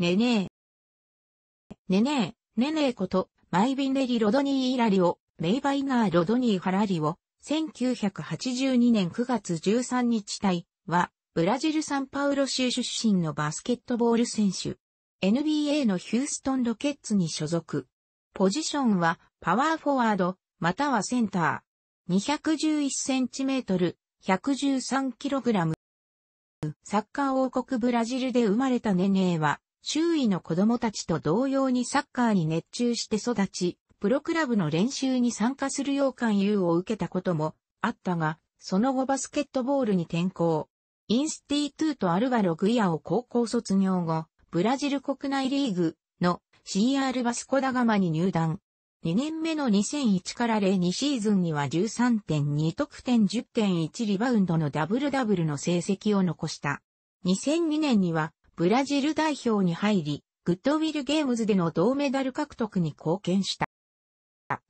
ねねえ。ねねえ、ねねえこと、マイビンデリ・ロドニー・イラリオ、メイバイナー・ロドニー・ハラリオ、1982年9月13日隊は、ブラジル・サンパウロ州出身のバスケットボール選手。NBA のヒューストン・ロケッツに所属。ポジションは、パワーフォワード、またはセンター。211cm、113kg。サッカー王国ブラジルで生まれたネネーは、周囲の子供たちと同様にサッカーに熱中して育ち、プロクラブの練習に参加するよう勧誘を受けたこともあったが、その後バスケットボールに転向。インスティートゥートアルバログイアを高校卒業後、ブラジル国内リーグの CR バスコダガマに入団。2年目の2001から02シーズンには13.2得点10.1リバウンドのダブルダブルの成績を残した。2002年にはブラジル代表に入り、グッドウィルゲームズでの銅メダル獲得に貢献した。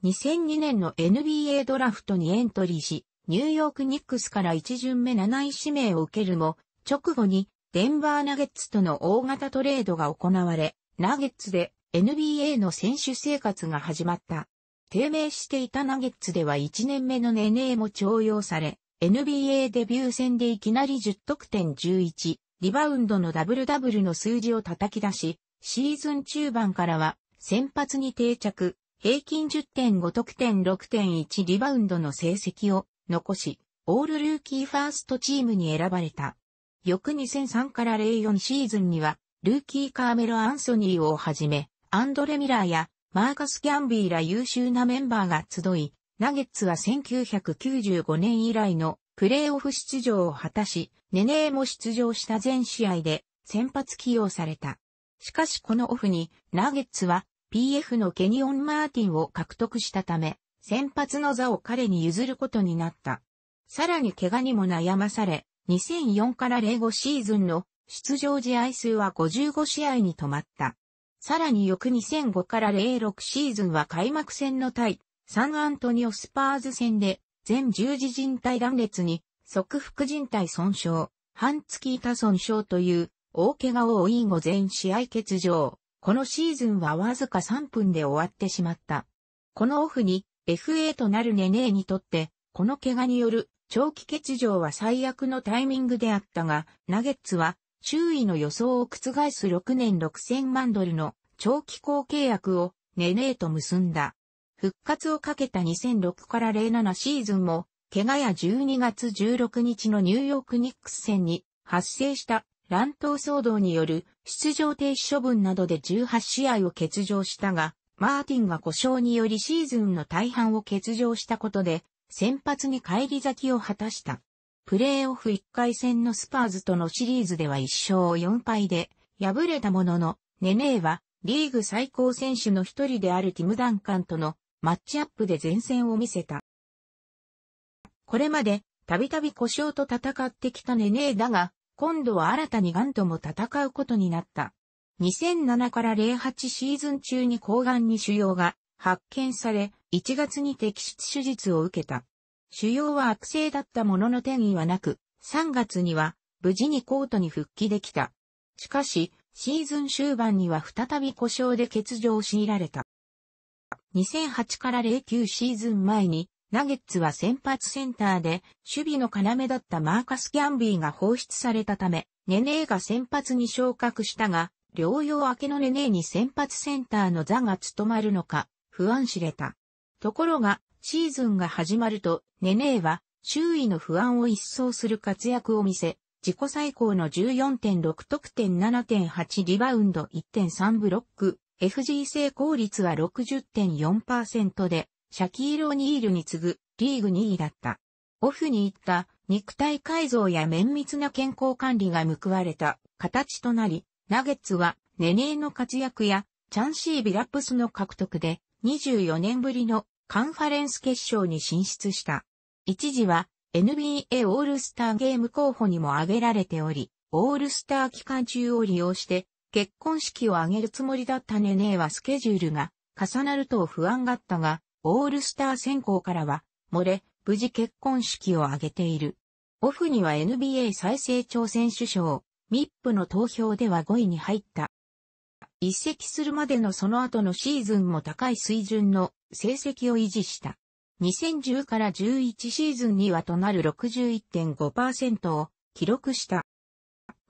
2002年の NBA ドラフトにエントリーし、ニューヨークニックスから1巡目7位指名を受けるも、直後にデンバーナゲッツとの大型トレードが行われ、ナゲッツで NBA の選手生活が始まった。低迷していたナゲッツでは1年目のネネーも徴用され、NBA デビュー戦でいきなり10得点11、リバウンドのダブルダブルの数字を叩き出し、シーズン中盤からは先発に定着、平均10.5得点6.1リバウンドの成績を残し、オールルーキーファーストチームに選ばれた。翌2003から04シーズンには、ルーキーカーメロ・アンソニーをはじめ、アンドレ・ミラーやマーカス・キャンビーら優秀なメンバーが集い、ナゲッツは1995年以来のプレーオフ出場を果たし、ネネーも出場した全試合で先発起用された。しかしこのオフにナゲッツは PF のケニオン・マーティンを獲得したため、先発の座を彼に譲ることになった。さらに怪我にも悩まされ、2004から05シーズンの出場試合数は55試合に止まった。さらに翌2005から06シーズンは開幕戦の対サンアントニオスパーズ戦で全十字人体断裂に、側副人体損傷、半月板損傷という大怪我を負い後全試合欠場。このシーズンはわずか3分で終わってしまった。このオフに FA となるネネーにとって、この怪我による長期欠場は最悪のタイミングであったが、ナゲッツは周囲の予想を覆す6年6000万ドルの長期後契約をネネーと結んだ。復活をかけた2006から07シーズンも、怪我や12月16日のニューヨークニックス戦に発生した乱闘騒動による出場停止処分などで18試合を欠場したが、マーティンが故障によりシーズンの大半を欠場したことで、先発に帰り咲きを果たした。プレーオフ1回戦のスパーズとのシリーズでは1勝4敗で、敗れたものの、ネネーは、リーグ最高選手の一人であるティム・ダンカンとのマッチアップで前線を見せた。これまで、たびたび故障と戦ってきたネネーだが、今度は新たにガンとも戦うことになった。2007から08シーズン中に抗がんに腫瘍が発見され、1月に摘出手術を受けた。腫瘍は悪性だったものの転移はなく、3月には無事にコートに復帰できた。しかし、シーズン終盤には再び故障で欠場を強いられた。2008から09シーズン前に、ナゲッツは先発センターで、守備の要だったマーカス・キャンビーが放出されたため、ネネーが先発に昇格したが、療養明けのネネーに先発センターの座が務まるのか、不安知れた。ところが、シーズンが始まると、ネネーは、周囲の不安を一掃する活躍を見せ、自己最高の14.6得点7.8リバウンド1.3ブロック FG 成功率は60.4%で、シャキール・オニールに次ぐリーグ2位だった。オフに行った肉体改造や綿密な健康管理が報われた形となり、ナゲッツはネネーの活躍やチャンシー・ビラップスの獲得で24年ぶりのカンファレンス決勝に進出した。一時は NBA オールスターゲーム候補にも挙げられており、オールスター期間中を利用して結婚式を挙げるつもりだったネネーはスケジュールが重なると不安があったが、オールスター選考からは漏れ、無事結婚式を挙げている。オフには NBA 再生挑戦首相、ミップの投票では5位に入った。一席するまでのその後のシーズンも高い水準の成績を維持した。2010から11シーズンにはとなる61.5%を記録した。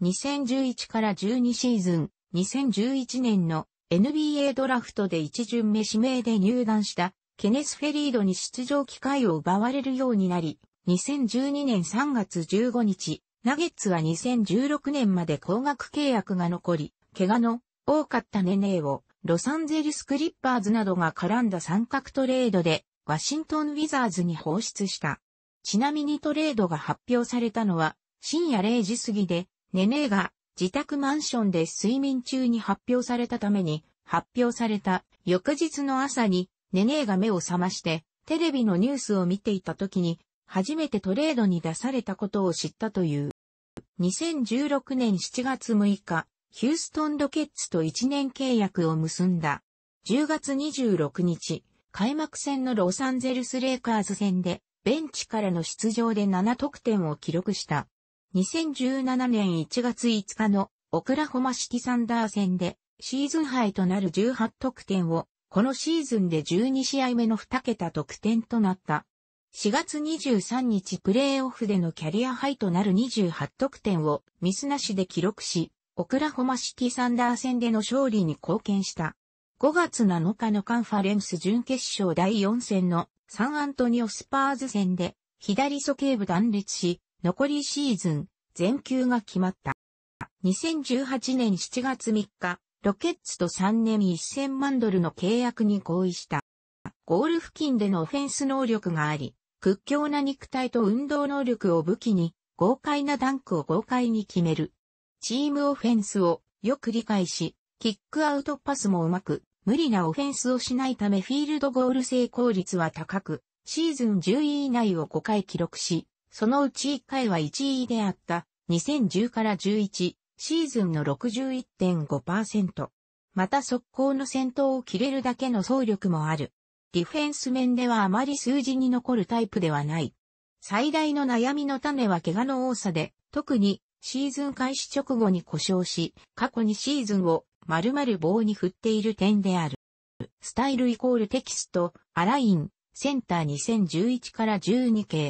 2011から12シーズン、2011年の NBA ドラフトで一巡目指名で入団したケネス・フェリードに出場機会を奪われるようになり、2012年3月15日、ナゲッツは2016年まで高額契約が残り、怪我の多かったネネーをロサンゼルスクリッパーズなどが絡んだ三角トレードでワシントンウィザーズに放出した。ちなみにトレードが発表されたのは深夜0時過ぎでネネーが自宅マンションで睡眠中に発表されたために、発表された翌日の朝に、ネネーが目を覚まして、テレビのニュースを見ていた時に、初めてトレードに出されたことを知ったという。2016年7月6日、ヒューストンロケッツと1年契約を結んだ。10月26日、開幕戦のロサンゼルスレイカーズ戦で、ベンチからの出場で7得点を記録した。2017年1月5日のオクラホマシティサンダー戦でシーズン杯となる18得点をこのシーズンで12試合目の2桁得点となった。4月23日プレーオフでのキャリアハイとなる28得点をミスなしで記録し、オクラホマシティサンダー戦での勝利に貢献した。5月7日のカンファレンス準決勝第4戦のサンアントニオスパーズ戦で左鼠警部断裂し、残りシーズン、全球が決まった。2018年7月3日、ロケッツと3年1000万ドルの契約に合意した。ゴール付近でのオフェンス能力があり、屈強な肉体と運動能力を武器に、豪快なダンクを豪快に決める。チームオフェンスをよく理解し、キックアウトパスもうまく、無理なオフェンスをしないためフィールドゴール成功率は高く、シーズン10位以内を5回記録し、そのうち1回は1位であった、2010から11シーズンの61.5%。また速攻の先頭を切れるだけの走力もある。ディフェンス面ではあまり数字に残るタイプではない。最大の悩みの種は怪我の多さで、特にシーズン開始直後に故障し、過去にシーズンを丸々棒に振っている点である。スタイルイコールテキスト、アライン、センター2011から12系。